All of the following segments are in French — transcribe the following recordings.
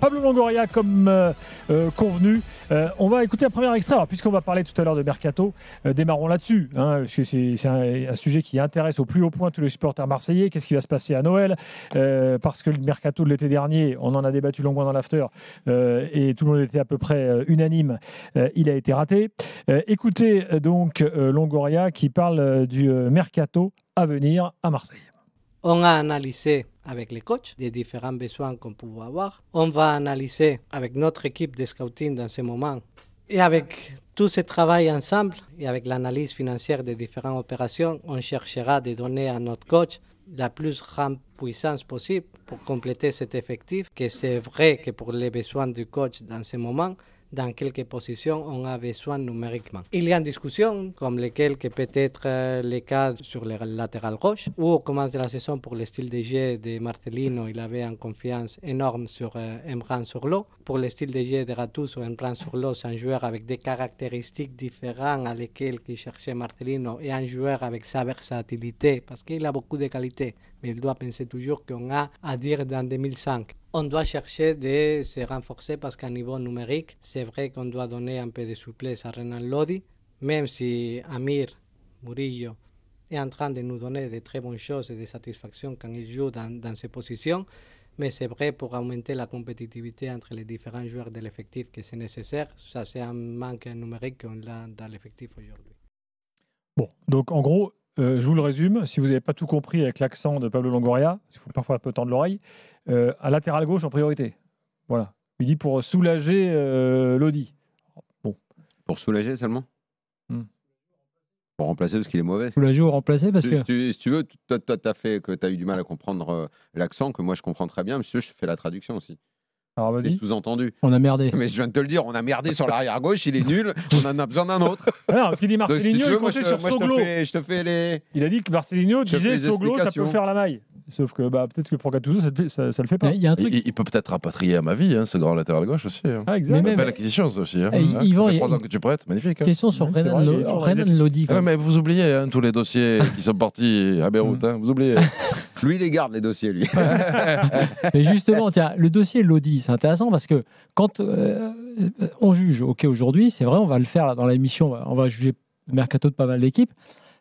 Pablo Longoria, comme euh, euh, convenu, euh, on va écouter un premier extrait. Alors, puisqu'on va parler tout à l'heure de Mercato, démarrons là-dessus, hein, parce que c'est, un, un, sujet qui intéresse au plus haut point tous les supporters marseillais. Qu'est-ce qui va se passer à Noël Parce que le Mercato de l'été dernier, on en a débattu longuement dans l'after, et tout le monde était à peu près unanime, il a été raté. écoutez donc Longoria qui parle du Mercato à venir à Marseille. On a analysé avec les coachs les différents besoins qu'on pouvait avoir. On va analyser avec notre équipe de scouting dans ce moment et avec tout ce travail ensemble et avec l'analyse financière des différentes opérations, on cherchera de donner à notre coach la plus grande puissance possible pour compléter cet effectif, que c'est vrai que pour les besoins du coach dans ce moment, dans quelques positions on avait besoin numériquement. Il y a une discussion, comme lesquelles que peut être euh, le cas sur le latéral gauche, où au commence de la saison pour le style de jeu de Martellino, il avait une confiance énorme sur euh, Emran Surlo. Pour le style de jeu de Ratusso, Emran Surlo, c'est un joueur avec des caractéristiques différentes à lesquelles il cherchait Martellino, et un joueur avec sa versatilité, parce qu'il a beaucoup de qualités il doit penser toujours qu'on a à dire dans 2005 on doit chercher de se renforcer parce qu'à niveau numérique, c'est vrai qu'on doit donner un peu de souplesse à Renan Lodi, même si Amir Murillo est en train de nous donner de très bonnes choses et de satisfaction quand il joue dans, dans ses positions. Mais c'est vrai pour augmenter la compétitivité entre les différents joueurs de l'effectif que c'est nécessaire. Ça, c'est un manque numérique qu'on a dans l'effectif aujourd'hui. Bon, donc en gros, euh, je vous le résume, si vous n'avez pas tout compris avec l'accent de Pablo Longoria, il faut parfois un peu tendre l'oreille, euh, à latéral gauche en priorité. Voilà. Il dit pour soulager l'audi. Euh, Lodi. Bon. Pour soulager seulement hmm. Pour remplacer parce qu'il est mauvais. Soulager ou remplacer parce si, que. Si tu, veux, toi, tu as fait que tu as eu du mal à comprendre l'accent, que moi je comprends très bien, mais je fais la traduction aussi. Alors vas-y. sous-entendu. On a merdé. Mais je viens de te le dire, on a merdé sur l'arrière gauche, il est nul, on en a besoin d'un autre. non, parce qu'il dit Marcelinho, il comptait sur Soglo. Je te, fais, les. Il a dit que Marcelinho disait Soglo, ça peut faire la maille. Sauf que bah, peut-être que pour Gattuso, ça, ça, le fait pas. Il, peut peut-être rapatrier à ma vie, hein, ce grand latéral gauche aussi. Hein. Ah, exact. Mais, belle acquisition, ça aussi. Hein. Eh, hein trois ans que tu prêtes, magnifique. Hein. Question sur Renan, Lodi. mais vous oubliez tous les dossiers qui sont partis à Beyrouth, mm. vous oubliez. Lui, il les garde, les dossiers, lui. Mais justement, tiens, le dossier Lodi, c'est intéressant parce que quand euh, euh, on juge, ok, aujourd'hui, c'est vrai, on va le faire dans l'émission, on va, juger le mercato de pas mal d'équipes.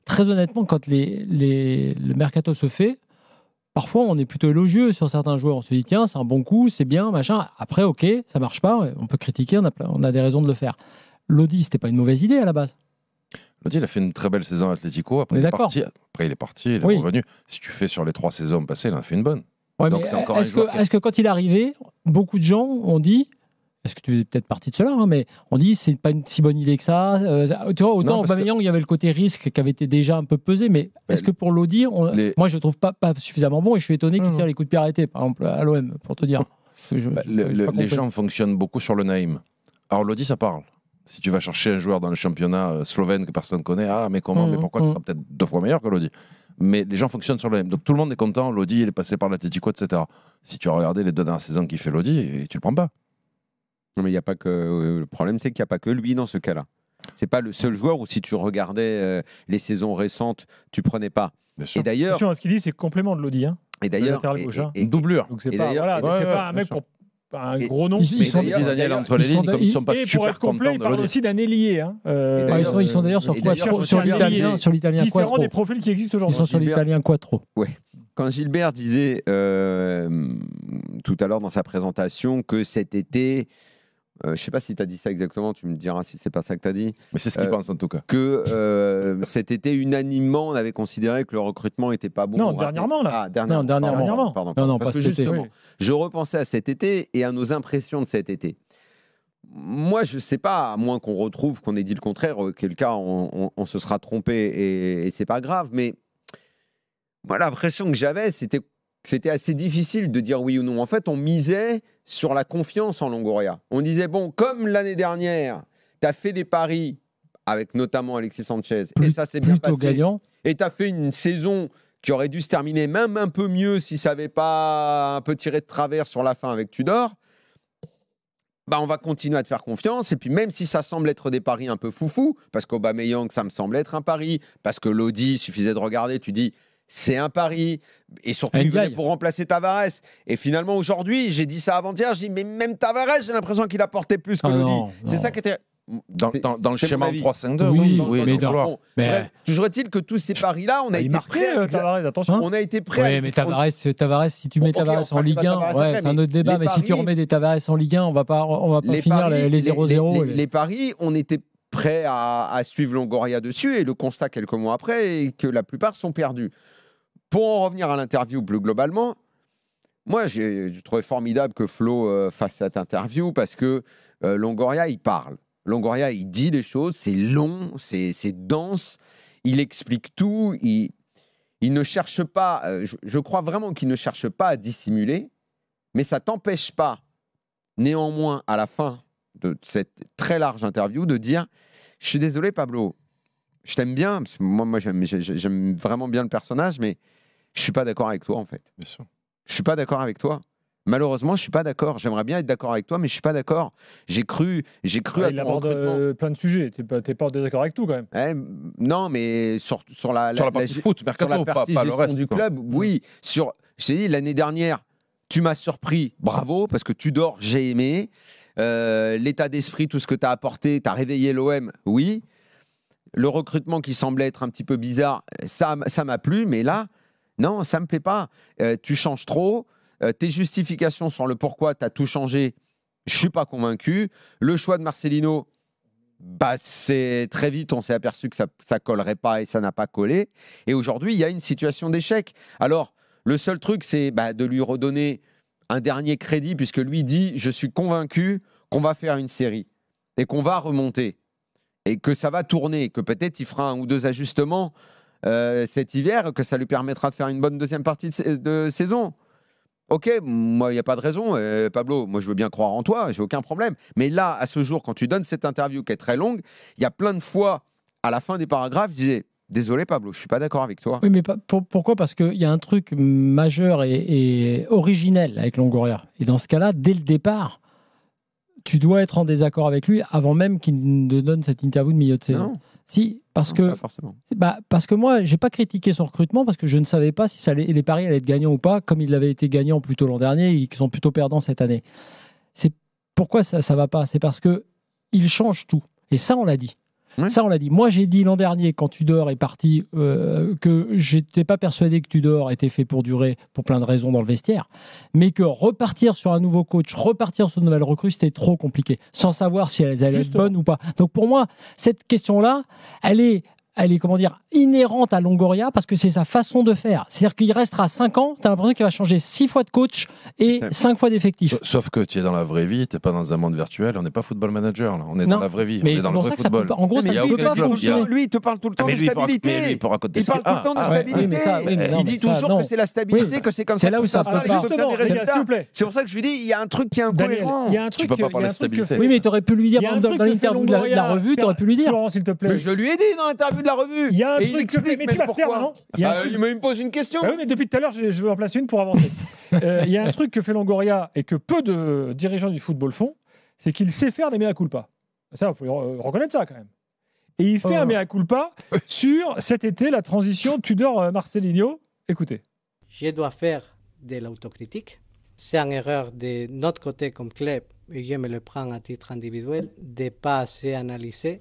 Très honnêtement, quand les, les, le mercato se fait, parfois on est plutôt élogieux sur certains joueurs. On se dit, tiens, c'est un bon coup, c'est bien, machin. Après, ok, ça marche pas, on peut critiquer, on a, on a des raisons de le faire. Lodi, c'était pas une mauvaise idée à la base. Lodi, il a fait une très belle saison à Atletico. Après, il est parti. Après, il est parti, il est revenu. Si tu fais sur les trois saisons passées, il en a fait une bonne. Donc c'est encore est-ce que, est-ce que quand il est arrivé, beaucoup de gens ont dit est-ce que tu faisais peut-être partie de cela, hein, mais on dit c'est pas une si bonne idée que ça. Euh, tu vois, autant Aubameyang, que... il y avait le côté risque qui avait été déjà un peu pesé, mais, bah, est-ce que pour l'Audi, moi je le trouve pas, pas suffisamment bon et je suis étonné qu'il mmh. tire les coups de pied arrêtés, par exemple à l'OM, pour te dire. Bah, les gens fonctionnent beaucoup sur le name. Alors l'Audi, ça parle. Si tu vas chercher un joueur dans le championnat euh, slovène que personne ne connaît, ah mais comment, mais mmh, pourquoi, il mmh. sera peut-être deux fois meilleur que l'Audi mais les gens fonctionnent sur le même. Donc tout le monde est content, Lodi, il est passé par l'Atletico, etc. Si tu as regardé les deux dernières saisons qu'il fait Lodi, tu le prends pas. Non, mais il n'y a pas que. Euh, le problème, c'est qu'il n'y a pas que lui dans ce cas-là. C'est pas le seul joueur où si tu regardais euh, les saisons récentes, tu prenais pas. Bien sûr. Et d'ailleurs, ce qu'il dit, c'est complément de Lodi. Hein. Et d'ailleurs, Une hein. doublure. Donc c'est pas, pas, un mec pas un gros nom. Ils, ils sont Daniel entre les lignes, comme ils sont pas et super pour être complet, ils parlent aussi d'un ailier. Hein. Euh, ah, ils, sont, sont, euh, d'ailleurs sur quoi Sur l'italien, sur l'italien Différents des profils qui existent aujourd'hui. Ils sont sur l'italien quattro. Ouais. Quand Gilbert disait euh, tout à l'heure dans sa présentation que cet été, euh, je ne sais pas si tu as dit ça exactement, tu me diras si c'est pas ça que tu as dit. Mais c'est ce qu'il euh, pense en tout cas. Que euh, cet été, unanimement, on avait considéré que le recrutement n'était pas bon. Non, dernièrement là. Ah, dernièrement. Non, dernièrement. Pardon, Non, non, Parce que justement, je repensais à cet été et à nos impressions de cet été. Moi, je ne sais pas, à moins qu'on retrouve, qu'on ait dit le contraire, auquel cas on, se sera trompé et, ce c'est pas grave, mais moi, l'impression que j'avais, c'était c'était assez difficile de dire oui ou non. En fait, on misait sur la confiance en Longoria. On disait, bon, comme l'année dernière, tu as fait des paris avec notamment Alexis Sanchez, et ça s'est bien passé. Et tu as fait une saison qui aurait dû se terminer même un peu mieux si ça n'avait pas un peu tiré de travers sur la fin avec Tudor. Bah, on va continuer à te faire confiance. Et puis, même si ça semble être des paris un peu foufou, parce qu'Aubameyang, ça me semble être un pari, parce que Lodi, suffisait de regarder, tu dis, c'est un pari. Et surtout, il pour remplacer Tavares. Et finalement, aujourd'hui, j'ai dit ça avant-hier, j'ai dit, mais même Tavares, j'ai l'impression qu'il a porté plus que ah C'est ça qui était. Dans, le schéma 3-5-2, oui, oui, mais dans, mais toujours est-il que tous ces paris-là, on, ah, a été prêts euh, hein. on a été prêts. Oui, mais Tavares, euh, Tavares, si tu mets Tavares en Ligue 1, c'est un autre débat, mais si tu remets des Tavares en Ligue 1, on va pas, on va pas finir les 0-0. Les, paris, on était prêts à, à, suivre Longoria dessus et le constat quelques mois après est que la plupart sont perdus pour en revenir à l'interview plus globalement, moi, j'ai trouvé formidable que Flo euh, fasse cette interview parce que euh, Longoria, il parle. Longoria, il dit les choses, c'est long, c'est dense, il explique tout, il, il ne cherche pas, euh, je, crois vraiment qu'il ne cherche pas à dissimuler, mais ça t'empêche pas, néanmoins, à la fin de cette très large interview, de dire, je suis désolé Pablo, je t'aime bien, parce que moi, moi j'aime vraiment bien le personnage, mais je suis pas d'accord avec toi, en fait. Bien sûr. Je suis pas d'accord avec toi. Malheureusement, je suis pas d'accord. J'aimerais bien être d'accord avec toi, mais je suis pas d'accord. J'ai cru, j'ai cru ah, il aborde euh, plein de sujets. T'es pas, pas en désaccord avec tout quand même. Eh, non, mais sur, sur la, la partie foot, sur pas, pas le reste. du club, oui. Mm. Sur, je t'ai dit l'année dernière, tu m'as surpris, bravo, parce que tu dors, j'ai aimé. Euh, l'état d'esprit, tout ce que tu as apporté, tu as réveillé l'OM, oui. Le recrutement qui semblait être un petit peu bizarre, ça, ça m'a plu, mais là, non, ça ne me plaît pas. Euh, tu changes trop. Euh, tes justifications sur le pourquoi tu as tout changé, je ne suis pas convaincu. Le choix de Marcelino, bah, c'est très vite, on s'est aperçu que ça ne collerait pas et ça n'a pas collé. Et aujourd'hui, il y a une situation d'échec. Alors, le seul truc, c'est bah, de lui redonner un dernier crédit, puisque lui dit Je suis convaincu qu'on va faire une série et qu'on va remonter et que ça va tourner, que peut-être il fera un ou deux ajustements euh, cet hiver, que ça lui permettra de faire une bonne deuxième partie de, saison. Ok, moi, il n'y a pas de raison. Euh, Pablo, moi, je veux bien croire en toi, j'ai aucun problème. Mais là, à ce jour, quand tu donnes cette interview qui est très longue, il y a plein de fois, à la fin des paragraphes, je disais Désolé, Pablo, je ne suis pas d'accord avec toi. Oui, mais pourquoi Parce qu'il y a un truc majeur et, et originel avec Longoria. Et dans ce cas-là, dès le départ, tu dois être en désaccord avec lui avant même qu'il ne donne cette interview de milieu de saison. Si, parce que Bah, parce que moi, j'ai pas critiqué son recrutement parce que je ne savais pas si ça les paris allaient être gagnants ou pas, comme ils l'avaient été gagnants plutôt l'an dernier, ils sont plutôt perdants cette année. C'est pourquoi ça ça va pas, c'est parce que il change tout. Et ça, on l'a dit. Ça, on l'a dit. Moi, j'ai dit l'an dernier, quand Tudor est parti, euh, que j'étais pas persuadé que Tudor était fait pour durer pour plein de raisons dans le vestiaire, mais que repartir sur un nouveau coach, repartir sur une nouvelle recrue, c'était trop compliqué, sans savoir si elles allaient être bonnes ou pas. Donc pour moi, cette question-là, elle est elle est comment dire inhérente à Longoria parce que c'est sa façon de faire. C'est-à-dire qu'il restera 5 ans, tu as l'impression qu'il va changer 6 fois de coach et 5 fois d'effectif. Sauf que tu es dans la vraie vie, tu pas dans un monde virtuel, on n'est pas football manager, on est dans la vraie vie, mais on est dans le vrai football. en gros, mais ça peut pas Lui, il te parle tout le temps de stabilité. Mais il, parle tout le temps de stabilité. Il dit toujours que c'est la stabilité, que c'est comme ça. C'est là où ça peut pas. C'est pour ça que je lui dis, il y a un truc qui est incohérent. Tu peux pas parler de stabilité. Oui, mais tu aurais pu lui dire dans l'interview de la revue, tu aurais pu lui dire. s'il Je lui ai dit dans l'interview la revue. Il y a un truc que bah, il me pose une question. Bah depuis tout à l'heure, je, veux en placer une pour avancer. Euh, il y a un truc que fait Longoria et que peu de dirigeants du football font, c'est qu'il sait faire des mea culpa. Ça, vous pouvez reconnaître ça quand même. Et il fait un oh. mea culpa sur cet été la transition Tudor-Marcelinho. Euh, Écoutez. Je dois faire de l'autocritique. C'est une erreur de notre côté comme club, et je me le prends à titre individuel, de ne pas assez analyser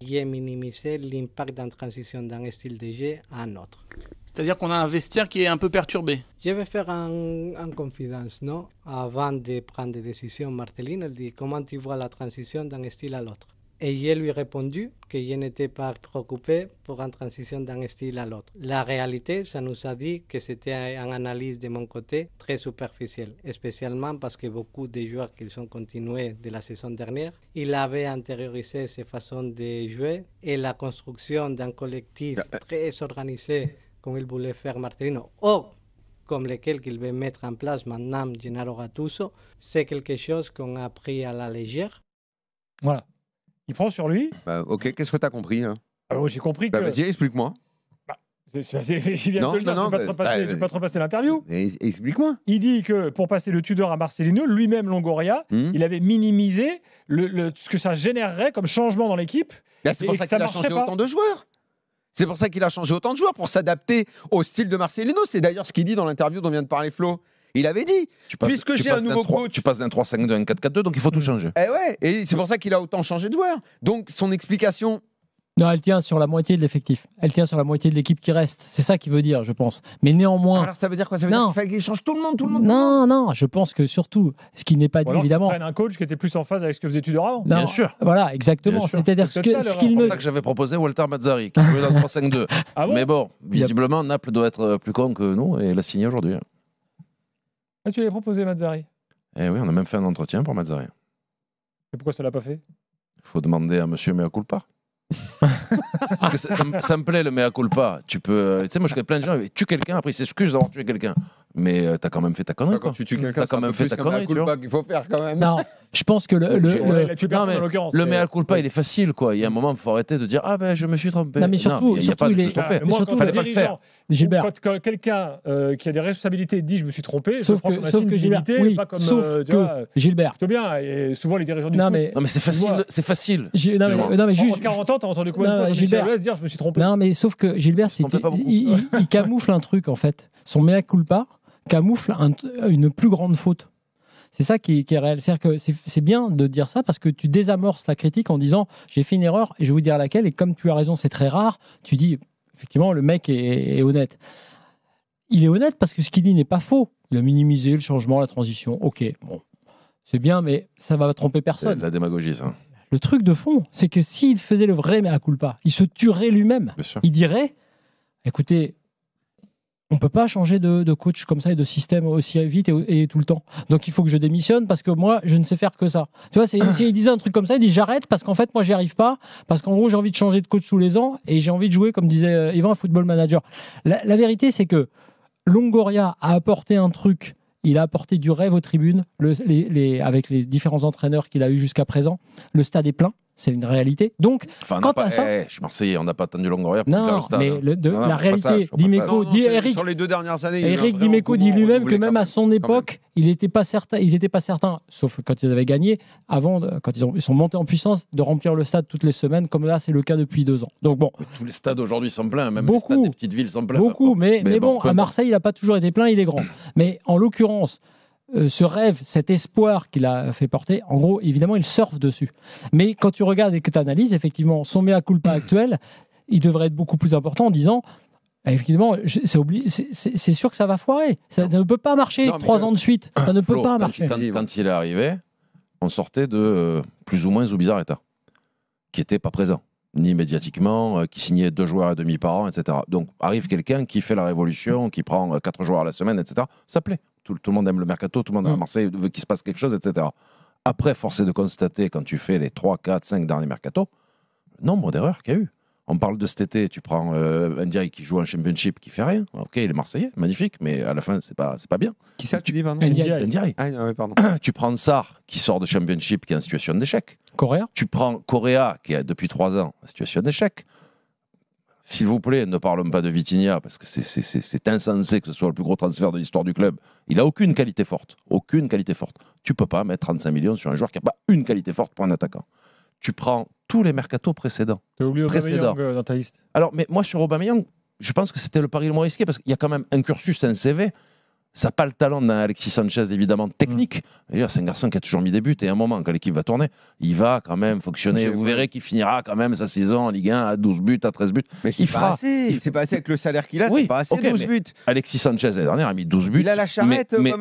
qui est l'impact d'une transition d'un style de jeu à un autre. C'est-à-dire qu'on a un vestiaire qui est un peu perturbé. Je vais faire en, confidence, non Avant de prendre des décisions, Marteline, elle dit comment tu vois la transition d'un style à l'autre et j'ai lui répondu que je n'étais pas préoccupé pour une transition d'un style à l'autre. La réalité, ça nous a dit que c'était une analyse de mon côté très superficielle, spécialement parce que beaucoup des joueurs qui sont continués de la saison dernière, ils avaient intériorisé ces façons de jouer et la construction d'un collectif ah, ah. très organisé comme il voulait faire Martellino, ou comme lequel qu'il veut mettre en place maintenant Gennaro Gattuso, c'est quelque chose qu'on a pris à la légère. Voilà, il prend sur lui. Bah, ok, qu'est-ce que tu as compris hein ah, J'ai compris bah, que. vas-y, explique-moi. Bah, il vient de le dire, non, ne vais, pas trop passer l'interview. explique-moi. Il dit que pour passer le Tudor à Marcelino, lui-même, Longoria, hmm. il avait minimisé le, ce que ça générerait comme changement dans l'équipe. c'est pour ça, qu'il a changé autant de joueurs. C'est pour ça qu'il a changé autant de joueurs, pour s'adapter au style de Marcelino. C'est d'ailleurs ce qu'il dit dans l'interview dont vient de parler Flo. Il avait dit puisque j'ai un nouveau coach. Tu passes d'un 3-5-2 à un 4-4-2, donc il faut tout mm. changer. Et eh ouais, et c'est pour ça qu'il a autant changé de joueur. Donc son explication. Non, elle tient sur la moitié de l'effectif. Elle tient sur la moitié de l'équipe qui reste. C'est ça qu'il veut dire, je pense. Mais néanmoins. Alors ça veut dire quoi Ça veut dire qu'il fallait qu'il change tout le monde, tout le monde Non, non, je pense que surtout, ce qui n'est pas dit évidemment évidemment. un coach qui était plus en phase avec ce que faisait Tudor avant. Bien sûr. Voilà, exactement. C'est-à-dire ce qu'il C'est ça que j'avais proposé Walter Mazzari, qui jouait dans 3-5-2. Ah Mais bon, visiblement, Naples doit être euh, plus con que nous et l'a signé aujourd'hui. Hein. Ah, tu l'avais proposé, Mazzari. Eh oui, on a même fait un entretien pour Mazzari. Et pourquoi ça ne l'a pas fait Il Faut demander à monsieur Mea culpa. Parce que ça, me, plaît le mea culpa. Tu peux, euh, tu sais, moi je connais plein de gens, qui tuent quelqu'un, après ils s'excusent d'avoir tué quelqu'un. Mais tu euh, t'as quand même fait ta connerie. tu tues quelqu'un, t'as quand même fait ta connerie. culpa qu'il faut faire quand même. Non, je pense que le. Ah, le, Non, le mea culpa, il est facile quoi. Il y a un moment, il faut arrêter de dire Ah ben je me suis trompé. Non, mais surtout, non, surtout, il ah, est. fallait pas le faire. Gilbert. Quand, quelqu'un euh, qui a des responsabilités dit je me suis trompé, sauf que, Gilbert, pas comme sauf euh, que euh, Gilbert. Plutôt bien. Et souvent les dirigeants du non, non mais c'est facile, c'est facile. Non, mais, en 40 ans, t'as entendu quoi Gilbert dire je me suis trompé. Non mais sauf que Gilbert, il, camoufle un truc en fait. Son mea culpa camoufle une plus grande faute. C'est ça qui, qui est réel. cest que c'est bien de dire ça parce que tu désamorces la critique en disant j'ai fait une erreur et je vais vous dire laquelle. Et comme tu as raison, c'est très rare. Tu dis effectivement, le mec est, honnête. Il est honnête parce que ce qu'il dit n'est pas faux. Il a minimisé le changement, la transition. Ok, bon, c'est bien, mais ça va tromper personne. La démagogie, ça. Le truc de fond, c'est que s'il faisait le vrai mea culpa, il se tuerait lui-même. Il dirait écoutez, on ne peut pas changer de, coach comme ça et de système aussi vite et, tout le temps. Donc il faut que je démissionne parce que moi, je ne sais faire que ça. Tu vois, s'il disait un truc comme ça, il dit j'arrête parce qu'en fait, moi, j'y arrive pas, parce qu'en gros, j'ai envie de changer de coach tous les ans et j'ai envie de jouer, comme disait euh, Yvan, football manager. La, vérité, c'est que Longoria a apporté un truc, il a apporté du rêve aux tribunes, avec les différents entraîneurs qu'il a eu jusqu'à présent. Le stade est plein. C'est une réalité. Donc, quand à ça. Eh, eh, je suis Marseillais, on n'a pas atteint Longoria pour non, Mais hein. la réalité, Dimeco dit Eric. Sur les deux dernières années. Eric Dimeco dit lui-même que même à son époque, il était pas certain, ils n'étaient pas certains, sauf quand ils avaient gagné, avant, quand ils, ont, sont montés en puissance, de remplir le stade toutes les semaines, comme là, c'est le cas depuis deux ans. Donc bon. tous les stades aujourd'hui sont pleins, même les stades des petites villes sont pleins. Beaucoup, mais, bon à Marseille, il n'a pas toujours été plein, il est grand. mais en l'occurrence, euh, ce rêve, cet espoir qu'il a fait porter, en gros, évidemment, il surfe dessus. Mais quand tu regardes et que tu analyses, effectivement, son mea culpa mm. actuel, il devrait être beaucoup plus important en disant ah, Effectivement, c'est sûr que ça va foirer. Ça ne peut pas marcher trois ans de suite. Ça ne peut pas marcher. Quand, il est arrivé, on sortait de euh, plus ou moins bizarre état, qui n'était pas présent, ni médiatiquement, euh, qui signait deux joueurs et demi par an, etc. Donc arrive quelqu'un qui fait la révolution, qui prend quatre joueurs à la semaine, etc. Ça plaît tout, le monde aime le mercato, tout le monde aime mm. Marseille, veut qu'il se passe quelque chose, etc. Après, force est de constater, quand tu fais les 3, 4, 5 derniers mercato, le nombre d'erreurs qu'il y a eu. On parle de cet été, tu prends un euh, Ndiaye qui joue en Championship, qui fait rien. Ok, il est Marseillais, magnifique, mais à la fin, c'est pas, pas bien. Qui ça, tu dis, maintenant, Ndiaye. Ah, pardon. tu prends Sar, qui sort de Championship, qui est en situation d'échec. Correa. Tu prends Correa, qui est depuis 3 ans en situation d'échec. S'il vous plaît, ne parlons pas de Vitinha, parce que c'est insensé que ce soit le plus gros transfert de l'histoire du club. Il n'a aucune qualité forte. Aucune qualité forte. Tu peux pas mettre 35 millions sur un joueur qui n'a pas une qualité forte pour un attaquant. Tu prends tous les mercato précédents. Tu as oublié euh, dans ta liste. Alors, mais moi, sur Aubameyang, je pense que c'était le pari le moins risqué, parce qu'il y a quand même un cursus, un CV. Ça n'a pas le talent d'un Alexis Sanchez, évidemment, technique. Mm. D'ailleurs, C'est un garçon qui a toujours mis des buts et à un moment, quand l'équipe va tourner, il va quand même fonctionner. Vous verrez qu'il finira quand même sa saison en Ligue 1 à 12 buts, à 13 buts. Mais il fera. Pas assez. Il... C'est pas assez avec le salaire qu'il a, c'est pas assez 12 buts. Alexis Sanchez, l'année dernière, a mis 12 buts. Il a la charrette, mais,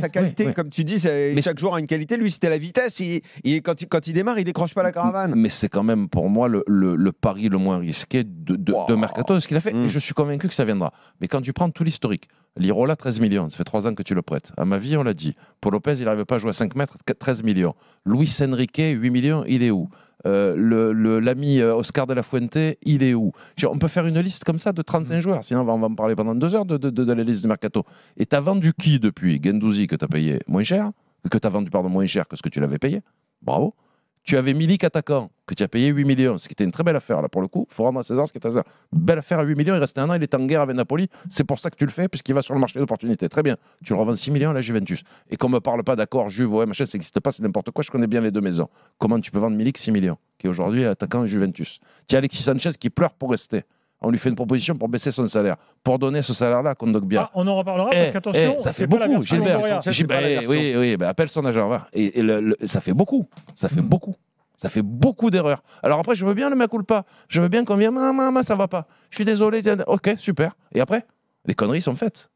sa, qualité, comme tu dis, chaque joueur a une qualité. Lui, c'était la vitesse. Il, quand, il, quand il démarre, il décroche pas la caravane. Mais c'est quand même pour moi le, pari le moins risqué de, de, de Mercato, ce qu'il a fait. Mm. Je suis convaincu que ça viendra. Mais quand tu prends tout l'historique, Lirola, 13 millions ça fait trois ans que tu le prêtes. À ma vie, on l'a dit. Pour Lopez, il n'arrive pas à jouer à 5 mètres, 13 millions. Luis Enrique, 8 millions, il est où euh, L'ami euh, Oscar de la Fuente, il est où On peut faire une liste comme ça de 35 mm. joueurs, sinon on va, me parler pendant deux heures de, de, de, la liste du Mercato. Et tu vendu qui depuis Gendouzi que tu as payé moins cher, que tu vendu pardon, moins cher que ce que tu l'avais payé. Bravo tu avais Milik attaquant, que tu as payé 8 millions, ce qui était une très belle affaire, là, pour le coup. Il faut rendre à César ce qui est à Belle affaire à 8 millions, il restait un an, il était en guerre avec Napoli. C'est pour ça que tu le fais, puisqu'il va sur le marché d'opportunité. Très bien. Tu le revends 6 millions à la Juventus. Et qu'on ne me parle pas d'accord, Juve, ouais, machin, ça n'existe pas, c'est n'importe quoi, je connais bien les deux maisons. Comment tu peux vendre Milik 6 millions, qui aujourd'hui est attaquant Juventus Tu as Alexis Sanchez qui pleure pour rester on lui fait une proposition pour baisser son salaire, pour donner ce salaire-là qu'on doit bien. Ah, on en reparlera parce eh, qu'attention, eh, ça fait beaucoup, Gilbert. Eh, oui, oui, ben, appelle son agent, va. Et, ça fait beaucoup, ça fait hmm. beaucoup. Ça fait beaucoup d'erreurs. Alors après, je veux bien le mea culpa. Je veux bien qu'on vienne, maman, ah, ah, ça va pas. Je suis désolé. Ok, super. Et après, les conneries sont faites.